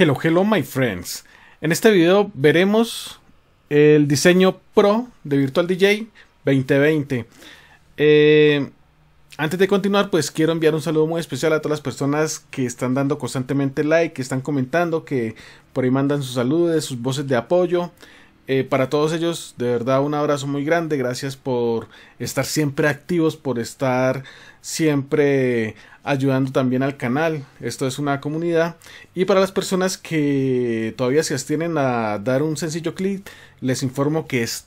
Hello, hello my friends. En este video veremos el diseño pro de Virtual DJ 2020. Eh, antes de continuar, pues quiero enviar un saludo muy especial a todas las personas que están dando constantemente like, que están comentando, que por ahí mandan sus saludos, sus voces de apoyo. Eh, para todos ellos, de verdad, un abrazo muy grande. Gracias por estar siempre activos, por estar siempre ayudando también al canal. Esto es una comunidad. Y para las personas que todavía se abstienen a dar un sencillo clic, les informo que es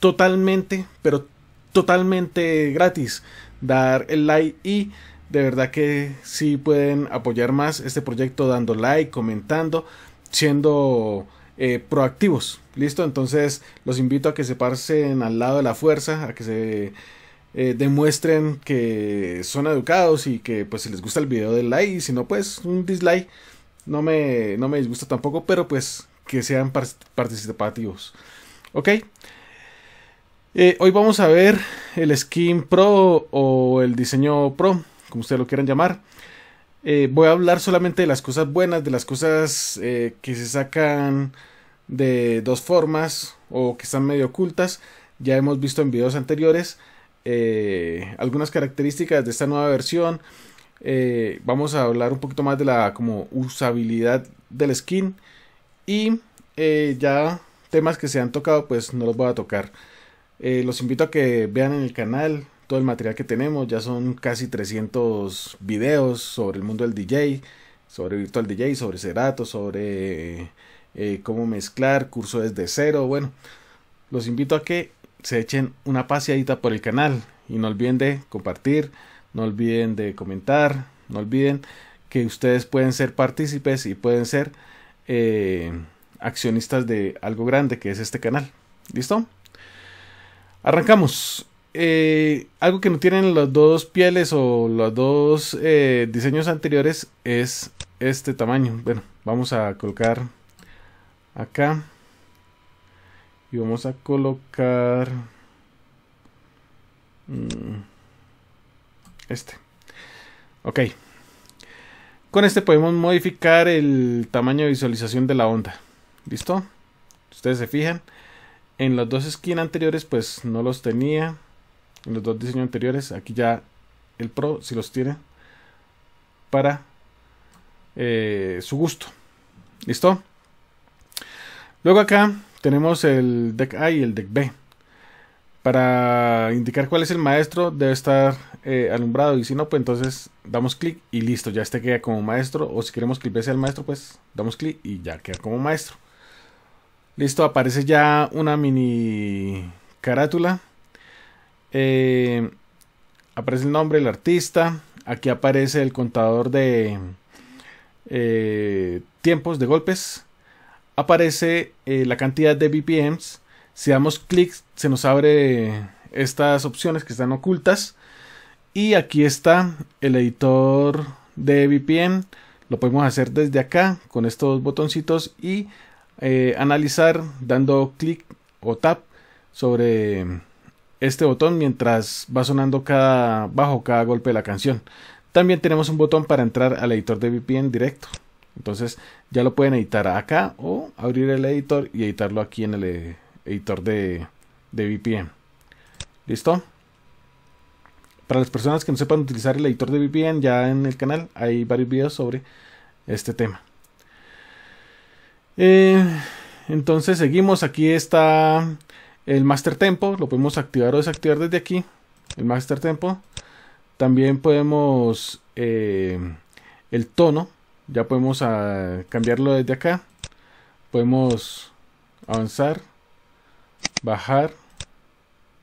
totalmente, pero totalmente gratis dar el like y de verdad que si pueden apoyar más este proyecto dando like, comentando, siendo eh, proactivos. ¿Listo? Entonces los invito a que se pasen al lado de la fuerza, a que se eh, demuestren que son educados y que pues si les gusta el video del like y si no pues un dislike no me, no me disgusta tampoco pero pues que sean participativos ok eh, hoy vamos a ver el skin pro o el diseño pro como ustedes lo quieran llamar eh, voy a hablar solamente de las cosas buenas de las cosas que se sacan de dos formas o que están medio ocultas ya hemos visto en videos anteriores eh, algunas características de esta nueva versión. Eh, vamos a hablar un poquito más de la como usabilidad del skin y eh, ya temas que se han tocado pues no los voy a tocar los invito a que vean en el canal todo el material que tenemos ya son casi 300 videos sobre el mundo del DJ sobre virtual DJ sobre serato sobre cómo mezclar cursos desde cero bueno los invito a que se echen una paseadita por el canal y no olviden de compartir, no olviden de comentar, no olviden que ustedes pueden ser partícipes y pueden ser eh, accionistas de algo grande que es este canal. ¿Listo? Arrancamos. Eh, algo que no tienen las dos pieles o los dos eh, diseños anteriores es este tamaño. Bueno, vamos a colocar acá y vamos a colocar mm, este ok con este podemos modificar el tamaño de visualización de la onda listo ustedes se fijan en las dos esquinas anteriores pues no los tenía en los dos diseños anteriores aquí ya el pro si los tiene para eh, su gusto listo luego acá tenemos el deck A y el deck B. Para indicar cuál es el maestro debe estar eh, alumbrado y si no, pues entonces damos clic y listo, ya este queda como maestro o si queremos que al maestro, pues damos clic y ya queda como maestro. Listo, aparece ya una mini carátula. Eh, aparece el nombre, el artista. Aquí aparece el contador de eh, tiempos de golpes aparece eh, la cantidad de BPMs. Si damos clic, se nos abre estas opciones que están ocultas. Y aquí está el editor de VPN, Lo podemos hacer desde acá con estos botoncitos y eh, analizar dando clic o tap sobre este botón mientras va sonando cada bajo cada golpe de la canción. También tenemos un botón para entrar al editor de VPN directo. Entonces ya lo pueden editar acá o abrir el editor y editarlo aquí en el eh, editor de, de VPN. ¿Listo? Para las personas que no sepan utilizar el editor de VPN, ya en el canal hay varios videos sobre este tema. Eh, entonces seguimos, aquí está el master tempo, lo podemos activar o desactivar desde aquí, el master tempo. También podemos eh, el tono, ya podemos ah, cambiarlo desde acá podemos avanzar bajar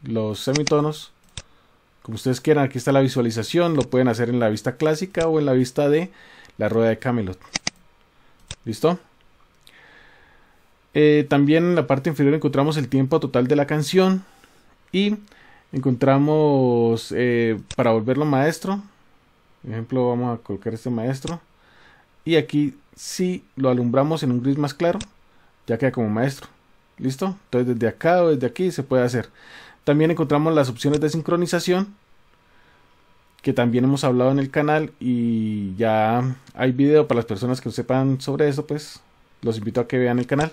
los semitonos como ustedes quieran aquí está la visualización lo pueden hacer en la vista clásica o en la vista de la rueda de Camelot listo eh, también en la parte inferior encontramos el tiempo total de la canción y encontramos eh, para volverlo maestro por ejemplo vamos a colocar este maestro y aquí si lo alumbramos en un gris más claro, ya queda como maestro. ¿Listo? Entonces desde acá o desde aquí se puede hacer. También encontramos las opciones de sincronización, que también hemos hablado en el canal y ya hay video para las personas que sepan sobre eso, pues los invito a que vean el canal.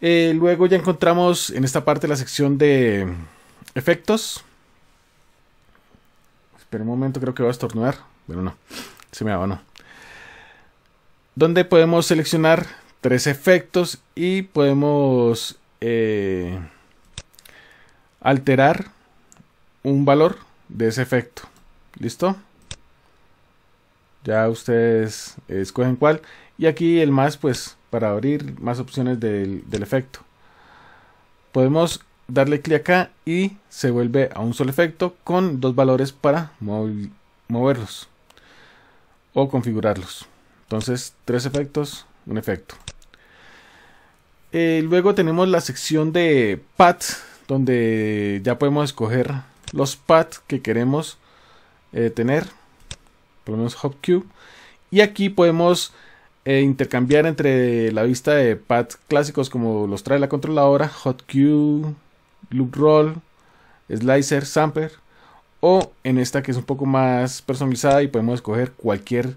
Eh, luego ya encontramos en esta parte la sección de efectos. Espera un momento, creo que va a estornudar. Bueno, no, se me abandonó donde podemos seleccionar tres efectos y podemos eh, alterar un valor de ese efecto. ¿Listo? Ya ustedes escogen cuál. Y aquí el más, pues, para abrir más opciones del, del efecto. Podemos darle clic acá y se vuelve a un solo efecto con dos valores para moverlos o configurarlos. Entonces, tres efectos, un efecto. Eh, luego tenemos la sección de pads, donde ya podemos escoger los pads que queremos eh, tener, por lo menos Y aquí podemos eh, intercambiar entre la vista de pads clásicos como los trae la controladora, HotCube, Loop Roll, Slicer, Samper, o en esta que es un poco más personalizada y podemos escoger cualquier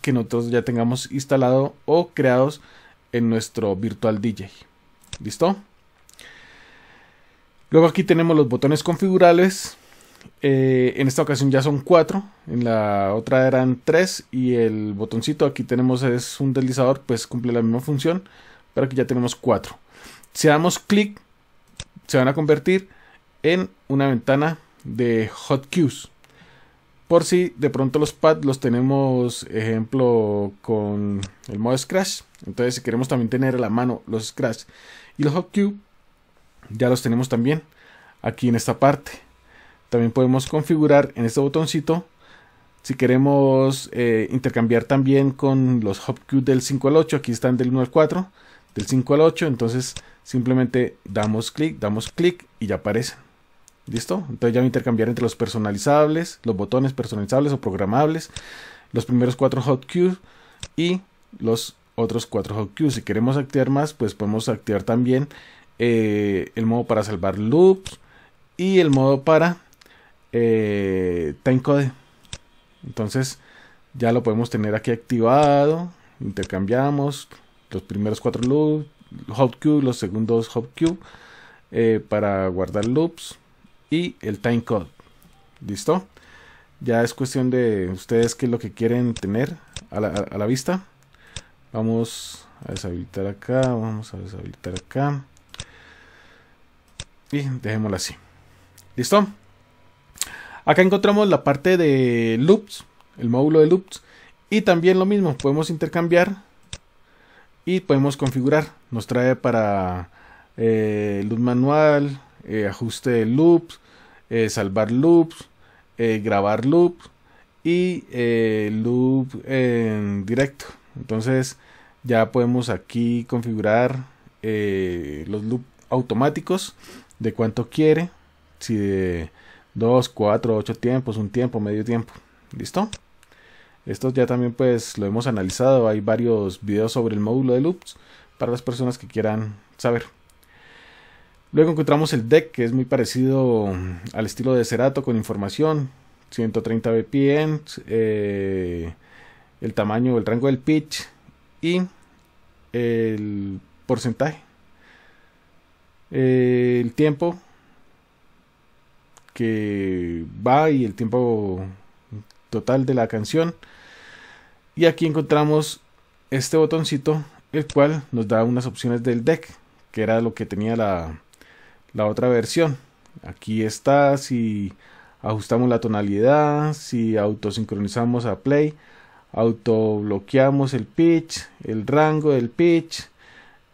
que nosotros ya tengamos instalado o creados en nuestro virtual DJ. ¿Listo? Luego aquí tenemos los botones configurables. Eh, en esta ocasión ya son cuatro. En la otra eran tres. Y el botoncito aquí tenemos es un deslizador. Pues cumple la misma función. Pero aquí ya tenemos cuatro. Si damos clic. Se van a convertir en una ventana de hot cues. Por si de pronto los pads los tenemos, ejemplo, con el modo Scratch. Entonces, si queremos también tener a la mano los Scratch y los cube, ya los tenemos también aquí en esta parte. También podemos configurar en este botoncito si queremos eh, intercambiar también con los Cube del 5 al 8. Aquí están del 1 al 4, del 5 al 8. Entonces, simplemente damos clic, damos clic y ya aparecen. ¿Listo? Entonces ya voy a intercambiar entre los personalizables, los botones personalizables o programables, los primeros cuatro hot cues y los otros cuatro hot cues. Si queremos activar más, pues podemos activar también eh, el modo para salvar loops y el modo para eh, Time code. Entonces ya lo podemos tener aquí activado. Intercambiamos los primeros cuatro loops, hot los segundos hot eh, para guardar loops y el code, ¿Listo? Ya es cuestión de ustedes que es lo que quieren tener a la, vista. Vamos a deshabilitar acá, vamos a deshabilitar acá. Y dejémoslo así. ¿Listo? Acá encontramos la parte de loops, el módulo de loops. Y también lo mismo, podemos intercambiar y podemos configurar. Nos trae para eh, luz manual, eh, ajuste de loops, eh, salvar loops, eh, grabar loops y loop en directo. Entonces ya podemos aquí configurar los loops automáticos de cuánto quiere, si de 2, 4, 8 tiempos, un tiempo, medio tiempo. ¿Listo? Esto ya también pues lo hemos analizado, hay varios videos sobre el módulo de loops para las personas que quieran saber. Luego encontramos el deck, que es muy parecido al estilo de Cerato con información. 130 BPM, eh, el tamaño, el rango del pitch y el porcentaje. Eh, el tiempo que va y el tiempo total de la canción. Y aquí encontramos este botoncito, el cual nos da unas opciones del deck, que era lo que tenía la, la otra versión. Aquí está, si ajustamos la tonalidad, si autosincronizamos a play, autobloqueamos el pitch, el rango del pitch,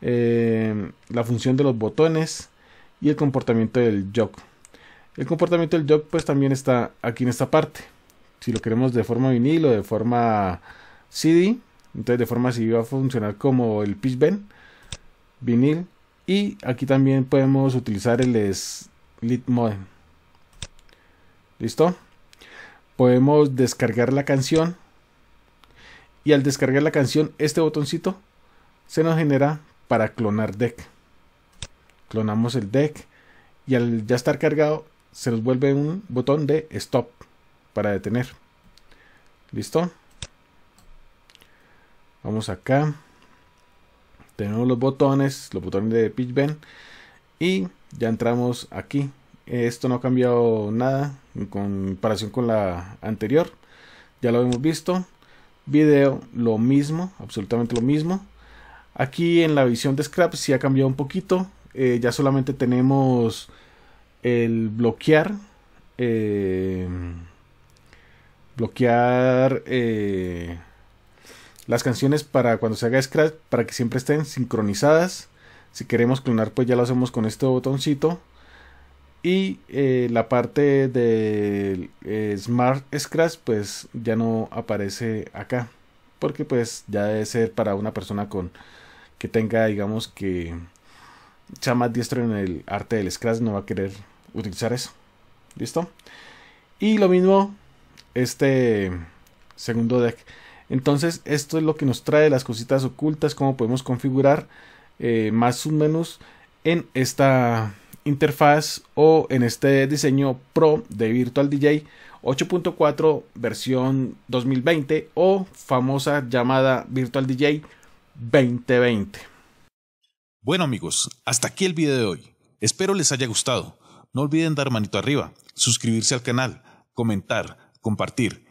eh, la función de los botones y el comportamiento del jog. El comportamiento del jog pues también está aquí en esta parte. Si lo queremos de forma vinil o de forma CD, entonces de forma CD va a funcionar como el pitch bend, vinil, y aquí también podemos utilizar el Slit Mode. ¿Listo? Podemos descargar la canción. Y al descargar la canción, este botoncito se nos genera para clonar deck. Clonamos el deck y al ya estar cargado se nos vuelve un botón de stop para detener. ¿Listo? Vamos acá tenemos los botones, los botones de Pitch Bend y ya entramos aquí. Esto no ha cambiado nada en comparación con la anterior. Ya lo hemos visto. Video, lo mismo, absolutamente lo mismo. Aquí en la visión de Scrap sí ha cambiado un poquito. Eh, ya solamente tenemos el bloquear. Eh, bloquear. Eh, las canciones para cuando se haga Scratch, para que siempre estén sincronizadas. Si queremos clonar, pues ya lo hacemos con este botoncito. Y eh, la parte de eh, Smart Scratch, pues ya no aparece acá. Porque pues ya debe ser para una persona con que tenga, digamos que ya más diestro en el arte del Scratch, no va a querer utilizar eso. ¿Listo? Y lo mismo este segundo deck. Entonces, esto es lo que nos trae las cositas ocultas, cómo podemos configurar eh, más más menos en esta interfaz o en este diseño Pro de Virtual DJ 8.4 versión 2020 o famosa llamada Virtual DJ 2020. Bueno amigos, hasta aquí el video de hoy. Espero les haya gustado. No olviden dar manito arriba, suscribirse al canal, comentar, compartir